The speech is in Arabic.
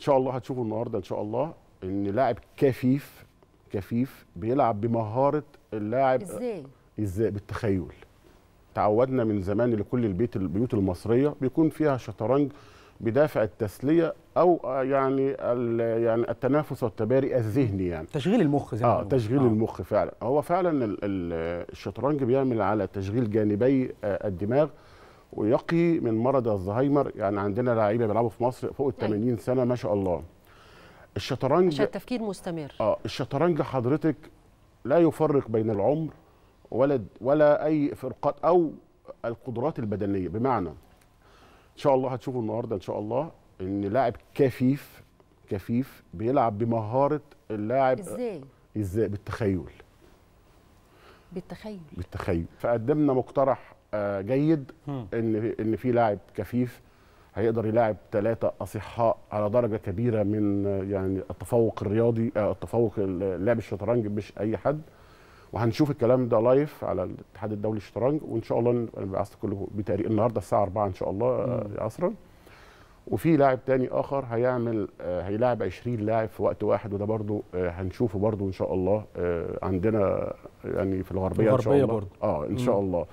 ان شاء الله هتشوفوا النهارده ان شاء الله ان لاعب كفيف كفيف بيلعب بمهاره اللاعب ازاي؟ ازاي بالتخيل تعودنا من زمان لكل البيت البيوت المصريه بيكون فيها شطرنج بدافع التسليه او يعني يعني التنافس والتباري الذهني يعني تشغيل المخ زي ما اه تشغيل آه. المخ فعلا هو فعلا الشطرنج بيعمل على تشغيل جانبي آه، الدماغ ويقي من مرض الزهايمر يعني عندنا لعيبه بيلعبوا في مصر فوق ال 80 طيب. سنه ما شاء الله الشطرنج عشان التفكير مستمر اه الشطرنج حضرتك لا يفرق بين العمر ولا ولا اي فرقات او القدرات البدنيه بمعنى ان شاء الله هتشوفوا النهارده ان شاء الله ان لاعب كفيف كفيف بيلعب بمهاره اللاعب آه، ازاي ازاي بالتخيل بالتخيل بالتخيل فقدمنا مقترح آه، جيد ان ان في لاعب كفيف هيقدر يلاعب ثلاثه اصحاء على درجه كبيره من آه، يعني التفوق الرياضي آه، التفوق لعب الشطرنج مش اي حد وهنشوف الكلام ده لايف على الاتحاد الدولي للشطرنج وان شاء الله بعثت كله بتاريخ النهارده الساعه 4 ان شاء الله عصرا وفي لاعب تاني اخر هيعمل هيلاعب 20 لاعب في وقت واحد وده برضو هنشوفه برضو ان شاء الله عندنا يعني في الغربيه, الغربية ان شاء الله برضو. اه ان شاء الله